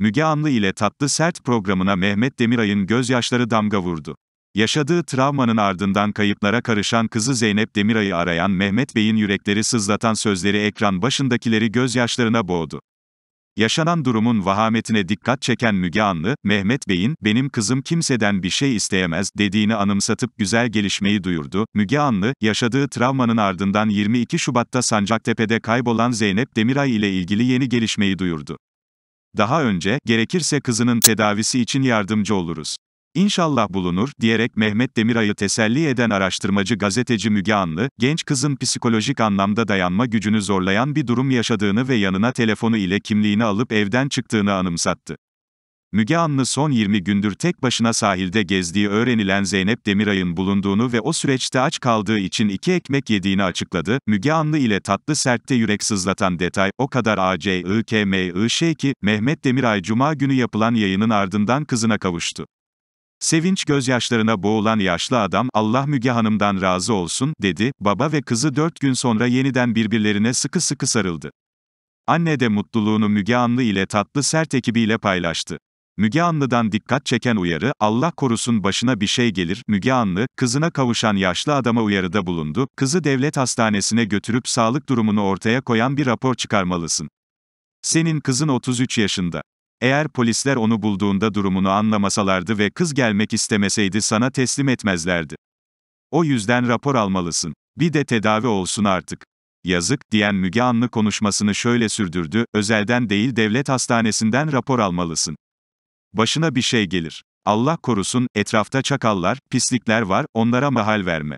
Müge Anlı ile Tatlı Sert programına Mehmet Demiray'ın gözyaşları damga vurdu. Yaşadığı travmanın ardından kayıplara karışan kızı Zeynep Demiray'ı arayan Mehmet Bey'in yürekleri sızlatan sözleri ekran başındakileri gözyaşlarına boğdu. Yaşanan durumun vahametine dikkat çeken Müge Anlı, Mehmet Bey'in, benim kızım kimseden bir şey isteyemez dediğini anımsatıp güzel gelişmeyi duyurdu. Müge Anlı, yaşadığı travmanın ardından 22 Şubat'ta Sancaktepe'de kaybolan Zeynep Demiray ile ilgili yeni gelişmeyi duyurdu. Daha önce, gerekirse kızının tedavisi için yardımcı oluruz. İnşallah bulunur, diyerek Mehmet Demiray'ı teselli eden araştırmacı gazeteci Müge Anlı, genç kızın psikolojik anlamda dayanma gücünü zorlayan bir durum yaşadığını ve yanına telefonu ile kimliğini alıp evden çıktığını anımsattı. Müge Anlı son 20 gündür tek başına sahilde gezdiği öğrenilen Zeynep Demiray'ın bulunduğunu ve o süreçte aç kaldığı için iki ekmek yediğini açıkladı. Müge Anlı ile tatlı sertte yürek sızlatan detay, o kadar ACIKMIŞ ki, Mehmet Demiray Cuma günü yapılan yayının ardından kızına kavuştu. Sevinç gözyaşlarına boğulan yaşlı adam, Allah Müge Hanım'dan razı olsun, dedi, baba ve kızı dört gün sonra yeniden birbirlerine sıkı sıkı sarıldı. Anne de mutluluğunu Müge Anlı ile tatlı sert ekibiyle paylaştı. Müge Anlı'dan dikkat çeken uyarı, Allah korusun başına bir şey gelir, Müge Anlı, kızına kavuşan yaşlı adama uyarıda bulundu, kızı devlet hastanesine götürüp sağlık durumunu ortaya koyan bir rapor çıkarmalısın. Senin kızın 33 yaşında. Eğer polisler onu bulduğunda durumunu anlamasalardı ve kız gelmek istemeseydi sana teslim etmezlerdi. O yüzden rapor almalısın. Bir de tedavi olsun artık. Yazık, diyen Müge Anlı konuşmasını şöyle sürdürdü, özelden değil devlet hastanesinden rapor almalısın. Başına bir şey gelir. Allah korusun, etrafta çakallar, pislikler var, onlara mahal verme.